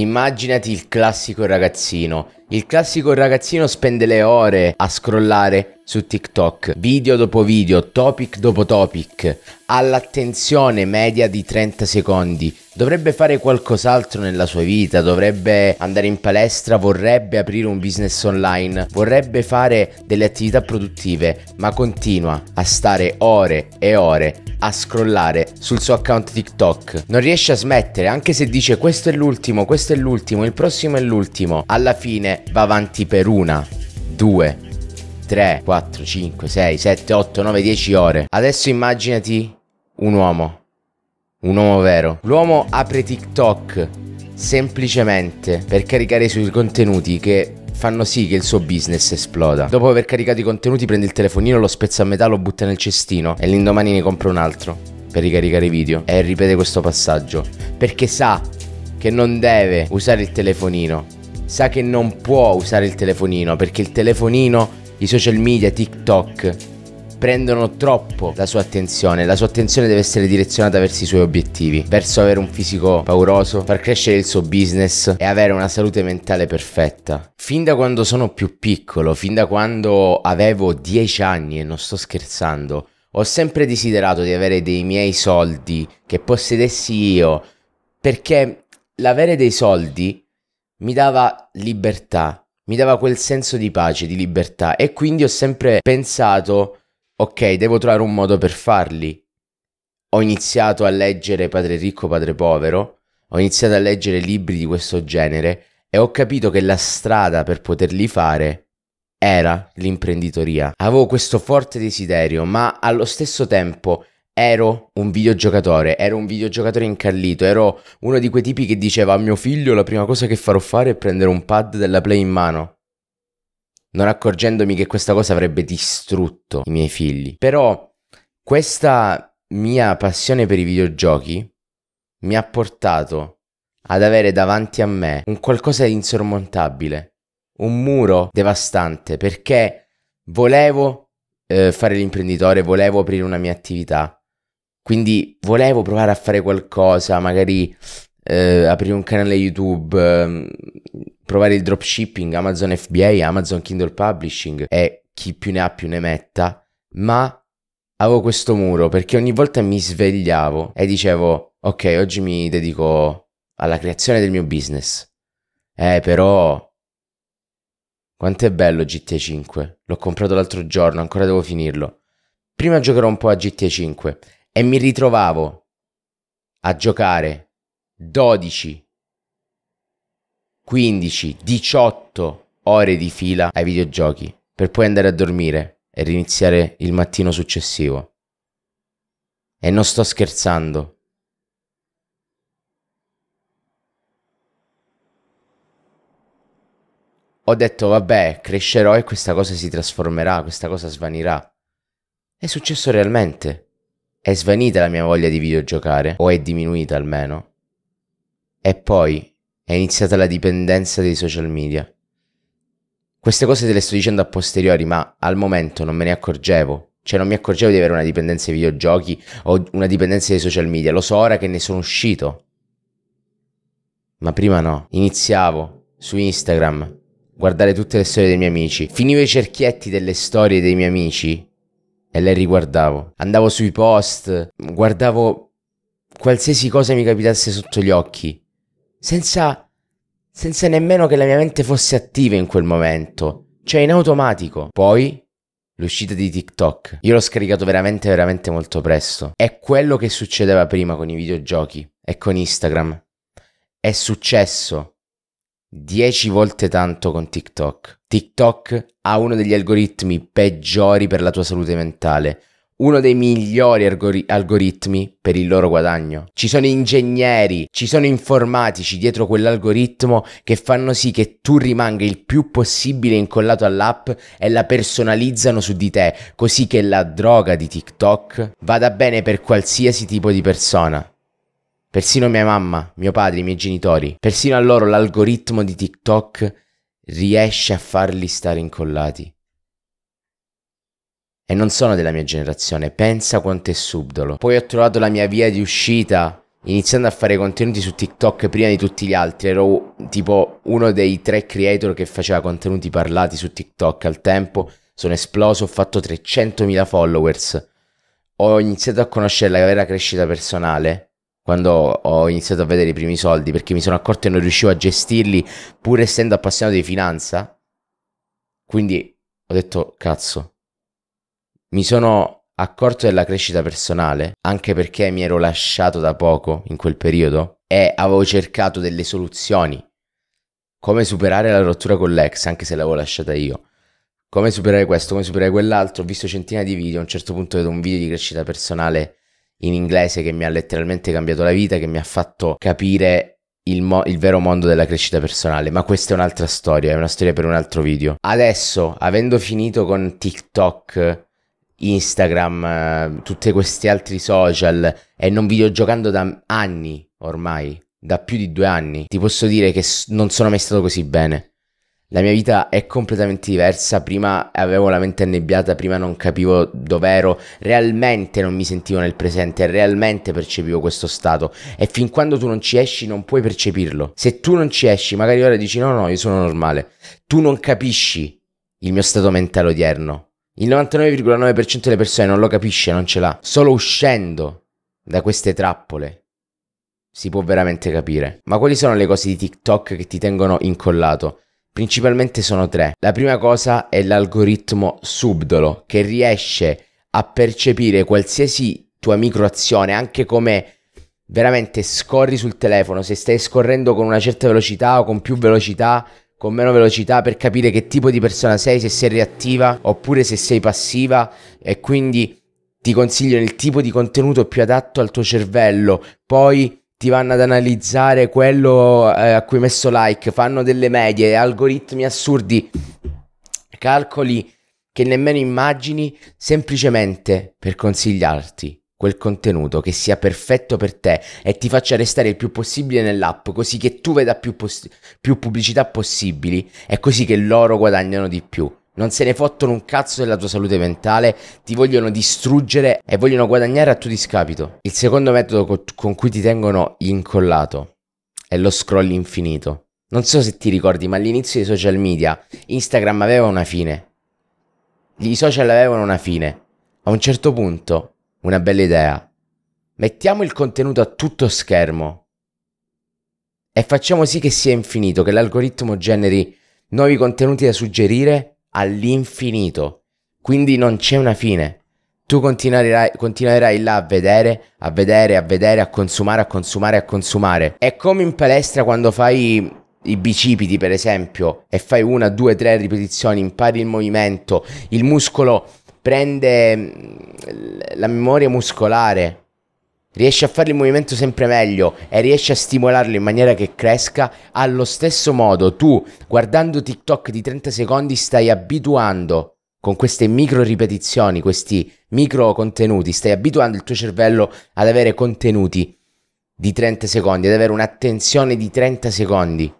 Immaginati il classico ragazzino il classico ragazzino spende le ore a scrollare su TikTok, video dopo video, topic dopo topic, all'attenzione media di 30 secondi. Dovrebbe fare qualcos'altro nella sua vita, dovrebbe andare in palestra, vorrebbe aprire un business online, vorrebbe fare delle attività produttive, ma continua a stare ore e ore a scrollare sul suo account TikTok. Non riesce a smettere, anche se dice questo è l'ultimo, questo è l'ultimo, il prossimo è l'ultimo. Alla fine va avanti per una, due, tre, quattro, cinque, sei, sette, otto, nove, dieci ore. Adesso immaginati un uomo, un uomo vero. L'uomo apre TikTok semplicemente per caricare i suoi contenuti che fanno sì che il suo business esploda. Dopo aver caricato i contenuti prende il telefonino, lo spezza a metà, lo butta nel cestino e l'indomani ne compra un altro per ricaricare i video e ripete questo passaggio perché sa che non deve usare il telefonino sa che non può usare il telefonino perché il telefonino, i social media, TikTok prendono troppo la sua attenzione. La sua attenzione deve essere direzionata verso i suoi obiettivi, verso avere un fisico pauroso, far crescere il suo business e avere una salute mentale perfetta. Fin da quando sono più piccolo, fin da quando avevo 10 anni e non sto scherzando, ho sempre desiderato di avere dei miei soldi che possedessi io, perché l'avere dei soldi mi dava libertà, mi dava quel senso di pace, di libertà e quindi ho sempre pensato, ok, devo trovare un modo per farli. Ho iniziato a leggere Padre ricco, Padre povero, ho iniziato a leggere libri di questo genere e ho capito che la strada per poterli fare era l'imprenditoria. Avevo questo forte desiderio, ma allo stesso tempo ero un videogiocatore, ero un videogiocatore incallito, ero uno di quei tipi che diceva a mio figlio la prima cosa che farò fare è prendere un pad della Play in mano. Non accorgendomi che questa cosa avrebbe distrutto i miei figli. Però questa mia passione per i videogiochi mi ha portato ad avere davanti a me un qualcosa di insormontabile, un muro devastante, perché volevo eh, fare l'imprenditore, volevo aprire una mia attività, quindi volevo provare a fare qualcosa, magari eh, aprire un canale YouTube, eh, provare il dropshipping, Amazon FBA, Amazon Kindle Publishing e chi più ne ha più ne metta, ma avevo questo muro perché ogni volta mi svegliavo e dicevo ok oggi mi dedico alla creazione del mio business eh però quanto è bello GTA 5 l'ho comprato l'altro giorno ancora devo finirlo prima giocherò un po' a GTA 5 e mi ritrovavo a giocare 12, 15, 18 ore di fila ai videogiochi per poi andare a dormire e riniziare il mattino successivo. E non sto scherzando. Ho detto, vabbè, crescerò e questa cosa si trasformerà, questa cosa svanirà. È successo realmente. È svanita la mia voglia di videogiocare, o è diminuita almeno. E poi è iniziata la dipendenza dei social media. Queste cose te le sto dicendo a posteriori, ma al momento non me ne accorgevo. Cioè non mi accorgevo di avere una dipendenza dai videogiochi o una dipendenza dai social media. Lo so ora che ne sono uscito. Ma prima no. Iniziavo su Instagram, guardare tutte le storie dei miei amici. Finivo i cerchietti delle storie dei miei amici e le riguardavo. Andavo sui post, guardavo qualsiasi cosa mi capitasse sotto gli occhi, senza, senza nemmeno che la mia mente fosse attiva in quel momento, cioè in automatico. Poi l'uscita di TikTok. Io l'ho scaricato veramente, veramente molto presto. È quello che succedeva prima con i videogiochi e con Instagram. È successo 10 volte tanto con TikTok. TikTok ha uno degli algoritmi peggiori per la tua salute mentale, uno dei migliori algori- algoritmi per il loro guadagno. Ci sono ingegneri, ci sono informatici dietro quell'algoritmo che fanno sì che tu rimanga il più possibile incollato all'app e la personalizzano su di te, così che la droga di TikTok vada bene per qualsiasi tipo di persona. Persino mia mamma, mio padre, i miei genitori, persino a loro l'algoritmo di TikTok riesce a farli stare incollati. E non sono della mia generazione, pensa quanto è subdolo. Poi ho trovato la mia via di uscita iniziando a fare contenuti su TikTok prima di tutti gli altri. Ero tipo uno dei tre creator che faceva contenuti parlati su TikTok al tempo. Sono esploso, ho fatto 300.000 followers. Ho iniziato a conoscere la vera crescita personale quando ho iniziato a vedere i primi soldi perché mi sono accorto che non riuscivo a gestirli pur essendo appassionato di finanza. Quindi ho detto cazzo, mi sono accorto della crescita personale anche perché mi ero lasciato da poco in quel periodo e avevo cercato delle soluzioni. Come superare la rottura con l'ex anche se l'avevo lasciata io come superare questo, come superare quell'altro, ho visto centinaia di video, a un certo punto vedo un video di crescita personale in inglese che mi ha letteralmente cambiato la vita, che mi ha fatto capire il, mo- il, vero mondo della crescita personale, ma questa è un'altra storia, è una storia per un altro video. Adesso, avendo finito con TikTok, Instagram, eh, tutti questi altri social e non videogiocando da anni ormai, da più di due anni, ti posso dire che non sono mai stato così bene. La mia vita è completamente diversa, prima avevo la mente annebbiata, prima non capivo dov'ero, realmente non mi sentivo nel presente, realmente percepivo questo stato e fin quando tu non ci esci non puoi percepirlo. Se tu non ci esci, magari ora dici no, no, io sono normale, tu non capisci il mio stato mentale odierno. Il 99,9% delle persone non lo capisce, non ce l'ha. Solo uscendo da queste trappole si può veramente capire. Ma quali sono le cose di TikTok che ti tengono incollato? Principalmente sono tre. La prima cosa è l'algoritmo subdolo che riesce a percepire qualsiasi tua microazione, anche come veramente scorri sul telefono, se stai scorrendo con una certa velocità o con più velocità, con meno velocità per capire che tipo di persona sei, se sei reattiva oppure se sei passiva e quindi ti consiglio il tipo di contenuto più adatto al tuo cervello. Poi ti vanno ad analizzare quello eh, a cui hai messo like, fanno delle medie, algoritmi assurdi, calcoli che nemmeno immagini, semplicemente per consigliarti quel contenuto che sia perfetto per te e ti faccia restare il più possibile nell'app, così che tu veda più, poss- più pubblicità possibili e così che loro guadagnano di più. Non se ne fottono un cazzo della tua salute mentale, ti vogliono distruggere e vogliono guadagnare a tuo discapito. Il secondo metodo co- con cui ti tengono incollato è lo scroll infinito. Non so se ti ricordi, ma all'inizio dei social media Instagram aveva una fine. Gli social avevano una fine. A un certo punto, una bella idea. Mettiamo il contenuto a tutto schermo e facciamo sì che sia infinito, che l'algoritmo generi nuovi contenuti da suggerire all'infinito. Quindi non c'è una fine. Tu continuerai, continuerai là a vedere, a vedere, a vedere, a consumare, a consumare, a consumare. È come in palestra quando fai i bicipiti, per esempio, e fai una, due, tre ripetizioni, impari il movimento, il muscolo prende mm, la memoria muscolare riesce a fare il movimento sempre meglio e riesce a stimolarlo in maniera che cresca, allo stesso modo tu, guardando TikTok di 30 secondi, stai abituando con queste micro ripetizioni, questi micro contenuti, stai abituando il tuo cervello ad avere contenuti di 30 secondi, ad avere un'attenzione di 30 secondi.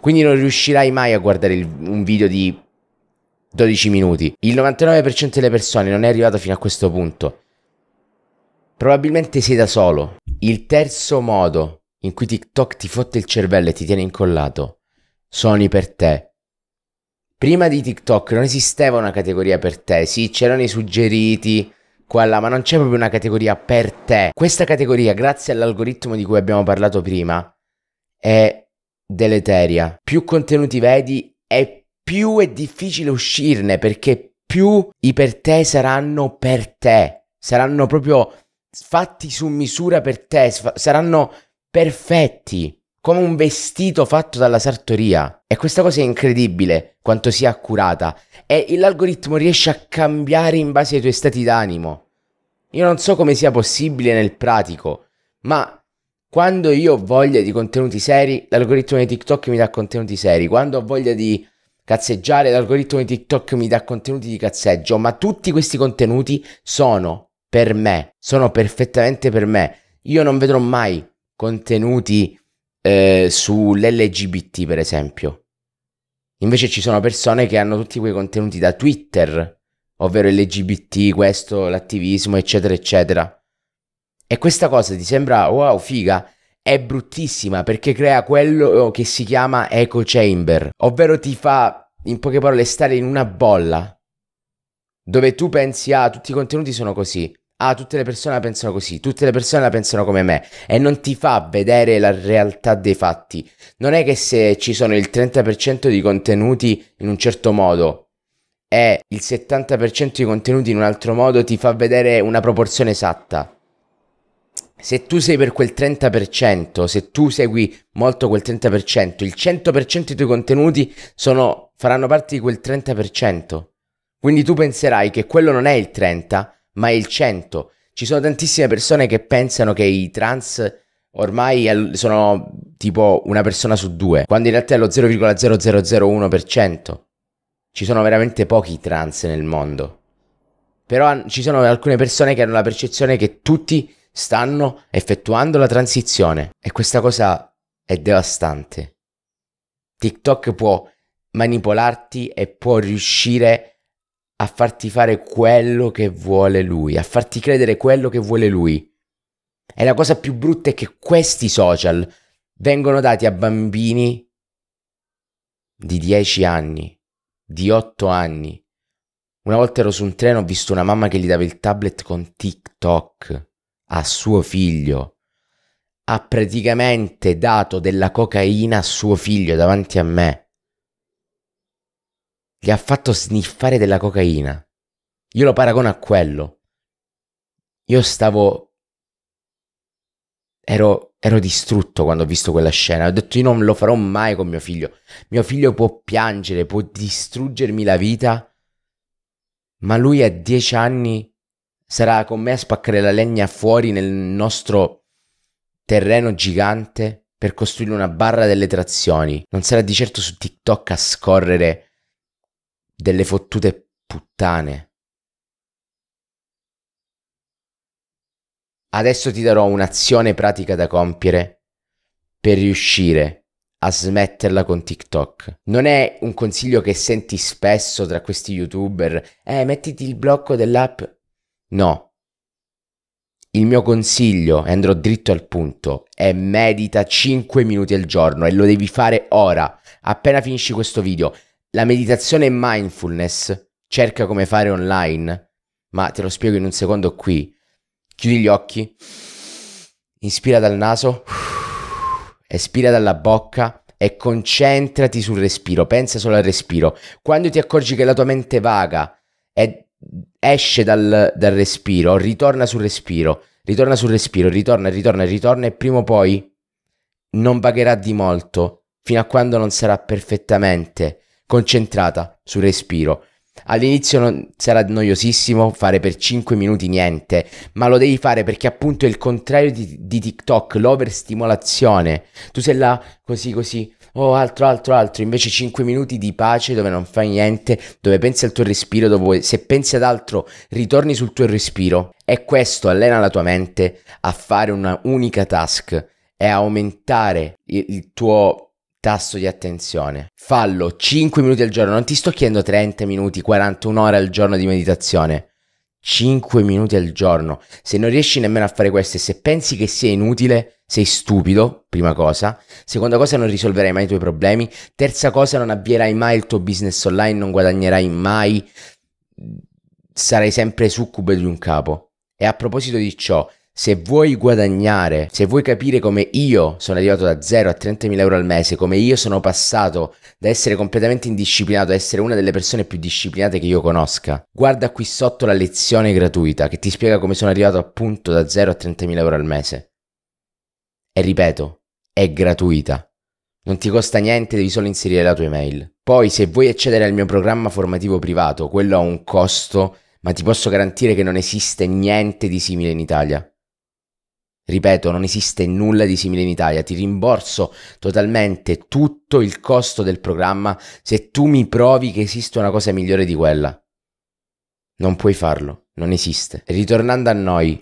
Quindi non riuscirai mai a guardare il, un video di 12 minuti. Il 99% delle persone non è arrivato fino a questo punto. Probabilmente sei da solo. Il terzo modo in cui TikTok ti fotte il cervello e ti tiene incollato. Sony per te. Prima di TikTok non esisteva una categoria per te. Sì, c'erano i suggeriti, quella, ma non c'è proprio una categoria per te. Questa categoria, grazie all'algoritmo di cui abbiamo parlato prima, è deleteria. Più contenuti vedi e più è difficile uscirne perché più i per te saranno per te. Saranno proprio fatti su misura per te, saranno perfetti, come un vestito fatto dalla sartoria. E questa cosa è incredibile, quanto sia accurata. E l'algoritmo riesce a cambiare in base ai tuoi stati d'animo. Io non so come sia possibile nel pratico, ma quando io ho voglia di contenuti seri, l'algoritmo di TikTok mi dà contenuti seri. Quando ho voglia di cazzeggiare, l'algoritmo di TikTok mi dà contenuti di cazzeggio, ma tutti questi contenuti sono per me, sono perfettamente per me. Io non vedrò mai contenuti eh, sull'LGBT, per esempio. Invece ci sono persone che hanno tutti quei contenuti da Twitter, ovvero LGBT, questo, l'attivismo, eccetera, eccetera. E questa cosa ti sembra wow, figa? È bruttissima perché crea quello oh, che si chiama echo chamber, ovvero ti fa, in poche parole, stare in una bolla dove tu pensi, ah, tutti i contenuti sono così ah, tutte le persone la pensano così, tutte le persone la pensano come me e non ti fa vedere la realtà dei fatti. Non è che se ci sono il 30% di contenuti in un certo modo e il 70% di contenuti in un altro modo ti fa vedere una proporzione esatta. Se tu sei per quel 30%, se tu segui molto quel 30%, il 100% dei tuoi contenuti sono, faranno parte di quel 30%. Quindi tu penserai che quello non è il 30%, ma è il 100. Ci sono tantissime persone che pensano che i trans ormai sono tipo una persona su due, quando in realtà è lo 0,0001%. Ci sono veramente pochi trans nel mondo. Però ci sono alcune persone che hanno la percezione che tutti stanno effettuando la transizione e questa cosa è devastante. TikTok può manipolarti e può riuscire a a farti fare quello che vuole lui, a farti credere quello che vuole lui. E la cosa più brutta è che questi social vengono dati a bambini di 10 anni, di 8 anni. Una volta ero su un treno, ho visto una mamma che gli dava il tablet con TikTok a suo figlio. Ha praticamente dato della cocaina a suo figlio davanti a me che ha fatto sniffare della cocaina. Io lo paragono a quello. Io stavo... Ero, ero distrutto quando ho visto quella scena. Ho detto io non lo farò mai con mio figlio. Mio figlio può piangere, può distruggermi la vita, ma lui a dieci anni sarà con me a spaccare la legna fuori nel nostro terreno gigante per costruire una barra delle trazioni. Non sarà di certo su TikTok a scorrere delle fottute puttane. Adesso ti darò un'azione pratica da compiere per riuscire a smetterla con TikTok. Non è un consiglio che senti spesso tra questi youtuber, eh, mettiti il blocco dell'app. No. Il mio consiglio, e andrò dritto al punto, è medita 5 minuti al giorno e lo devi fare ora, appena finisci questo video. La meditazione mindfulness cerca come fare online, ma te lo spiego in un secondo qui. Chiudi gli occhi, inspira dal naso, espira dalla bocca e concentrati sul respiro, pensa solo al respiro. Quando ti accorgi che la tua mente vaga e esce dal, dal respiro, ritorna sul respiro, ritorna sul respiro, ritorna, ritorna, ritorna e prima o poi non vagherà di molto fino a quando non sarà perfettamente concentrata sul respiro. All'inizio sarà noiosissimo fare per 5 minuti niente, ma lo devi fare perché appunto è il contrario di, di TikTok, l'overstimolazione. Tu sei là così così, oh altro altro altro, invece 5 minuti di pace dove non fai niente, dove pensi al tuo respiro, dove se pensi ad altro ritorni sul tuo respiro. E questo allena la tua mente a fare una unica task e aumentare il, il tuo tasso di attenzione. Fallo 5 minuti al giorno, non ti sto chiedendo 30 minuti, 41 ore al giorno di meditazione. 5 minuti al giorno. Se non riesci nemmeno a fare questo e se pensi che sia inutile, sei stupido, prima cosa. Seconda cosa, non risolverai mai i tuoi problemi. Terza cosa, non avvierai mai il tuo business online, non guadagnerai mai. Sarai sempre succube di un capo. E a proposito di ciò, se vuoi guadagnare, se vuoi capire come io sono arrivato da 0 a 30.000 euro al mese, come io sono passato da essere completamente indisciplinato a essere una delle persone più disciplinate che io conosca, guarda qui sotto la lezione gratuita che ti spiega come sono arrivato appunto da 0 a 30.000 euro al mese. E ripeto, è gratuita. Non ti costa niente, devi solo inserire la tua email. Poi se vuoi accedere al mio programma formativo privato, quello ha un costo, ma ti posso garantire che non esiste niente di simile in Italia. Ripeto, non esiste nulla di simile in Italia, ti rimborso totalmente tutto il costo del programma se tu mi provi che esiste una cosa migliore di quella. Non puoi farlo, non esiste. Ritornando a noi,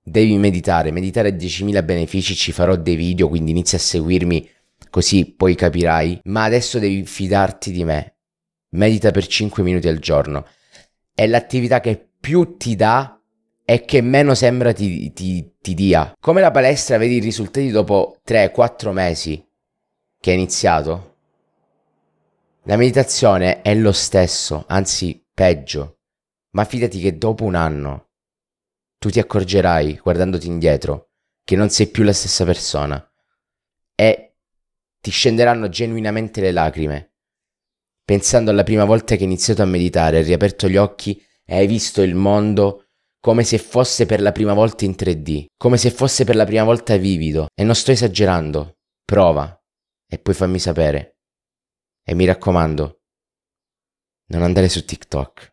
devi meditare, meditare 10.000 benefici, ci farò dei video, quindi inizia a seguirmi così poi capirai, ma adesso devi fidarti di me. Medita per 5 minuti al giorno. È l'attività che più ti dà e che meno sembra ti, ti, ti dia. Come la palestra vedi i risultati dopo 3-4 mesi che hai iniziato? La meditazione è lo stesso, anzi peggio, ma fidati che dopo un anno tu ti accorgerai, guardandoti indietro, che non sei più la stessa persona e ti scenderanno genuinamente le lacrime, pensando alla prima volta che hai iniziato a meditare, hai riaperto gli occhi e hai visto il mondo come se fosse per la prima volta in 3D, come se fosse per la prima volta vivido, e non sto esagerando. Prova e poi fammi sapere. E mi raccomando, non andare su TikTok.